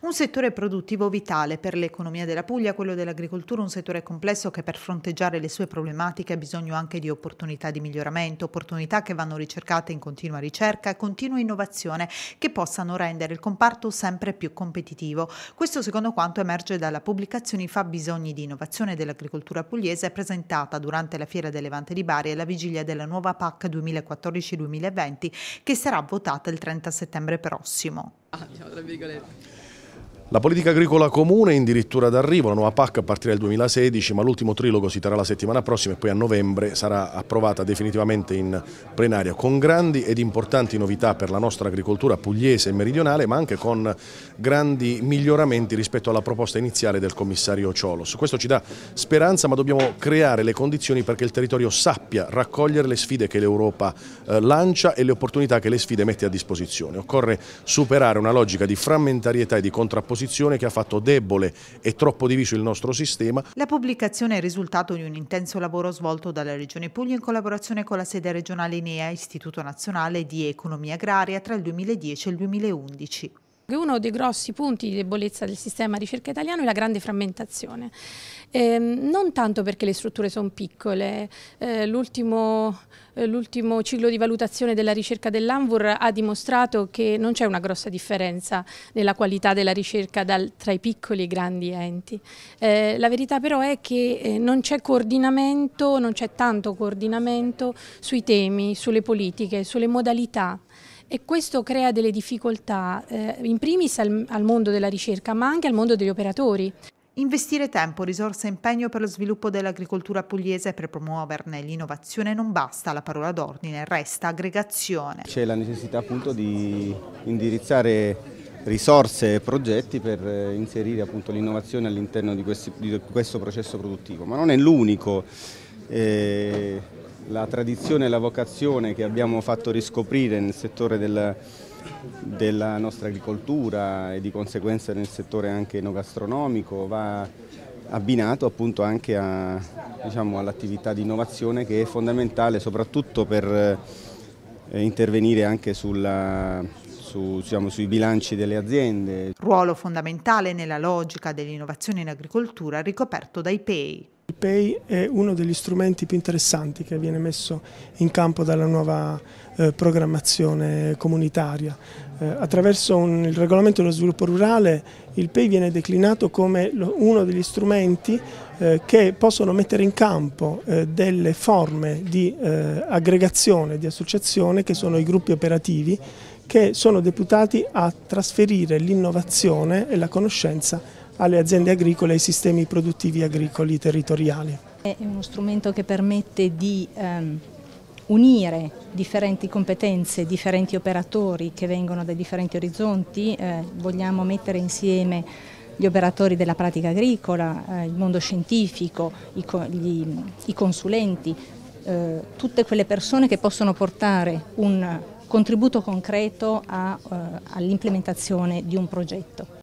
Un settore produttivo vitale per l'economia della Puglia, quello dell'agricoltura, un settore complesso che per fronteggiare le sue problematiche ha bisogno anche di opportunità di miglioramento, opportunità che vanno ricercate in continua ricerca e continua innovazione che possano rendere il comparto sempre più competitivo. Questo secondo quanto emerge dalla pubblicazione fa fabbisogni di innovazione dell'agricoltura pugliese presentata durante la Fiera del Levante di Bari e la vigilia della nuova PAC 2014-2020 che sarà votata il 30 settembre prossimo. Ah, diciamo, tra virgolette. La politica agricola comune è in dirittura d'arrivo, la nuova PAC a partire dal 2016, ma l'ultimo trilogo si terrà la settimana prossima e poi a novembre sarà approvata definitivamente in plenaria, con grandi ed importanti novità per la nostra agricoltura pugliese e meridionale, ma anche con grandi miglioramenti rispetto alla proposta iniziale del commissario Ciolos. Questo ci dà speranza, ma dobbiamo creare le condizioni perché il territorio sappia raccogliere le sfide che l'Europa eh, lancia e le opportunità che le sfide mette a disposizione. Occorre superare una logica di frammentarietà e di contrapposizione posizione che ha fatto debole e troppo diviso il nostro sistema. La pubblicazione è il risultato di un intenso lavoro svolto dalla Regione Puglia in collaborazione con la sede regionale INEA, Istituto Nazionale di Economia Agraria, tra il 2010 e il 2011. Uno dei grossi punti di debolezza del sistema ricerca italiano è la grande frammentazione, eh, non tanto perché le strutture sono piccole, eh, l'ultimo eh, ciclo di valutazione della ricerca dell'ANVUR ha dimostrato che non c'è una grossa differenza nella qualità della ricerca dal, tra i piccoli e i grandi enti. Eh, la verità però è che eh, non c'è coordinamento, non c'è tanto coordinamento sui temi, sulle politiche, sulle modalità e questo crea delle difficoltà eh, in primis al, al mondo della ricerca ma anche al mondo degli operatori. Investire tempo, risorse e impegno per lo sviluppo dell'agricoltura pugliese e per promuoverne l'innovazione non basta, la parola d'ordine resta aggregazione. C'è la necessità appunto di indirizzare risorse e progetti per eh, inserire l'innovazione all'interno di, di, questo processo produttivo, ma non è l'unico. Eh, la tradizione e la vocazione che abbiamo fatto riscoprire nel settore del, della nostra agricoltura e di conseguenza nel settore anche enogastronomico va abbinato appunto anche diciamo, all'attività di innovazione che è fondamentale soprattutto per eh, intervenire anche sulla, su, diciamo, sui bilanci delle aziende. Ruolo fondamentale nella logica dell'innovazione in agricoltura ricoperto dai PEI. Il PEI è uno degli strumenti più interessanti che viene messo in campo dalla nuova eh, programmazione comunitaria. Eh, attraverso un, il regolamento dello sviluppo rurale il PEI viene declinato come lo, uno degli strumenti eh, che possono mettere in campo eh, delle forme di eh, aggregazione, di associazione che sono i gruppi operativi che sono deputati a trasferire l'innovazione e la conoscenza alle aziende agricole e ai sistemi produttivi agricoli territoriali. È uno strumento che permette di ehm, unire differenti competenze, differenti operatori che vengono da differenti orizzonti, eh, vogliamo mettere insieme gli operatori della pratica agricola, eh, il mondo scientifico, i, gli, i consulenti, eh, tutte quelle persone che possono portare un contributo concreto eh, all'implementazione di un progetto.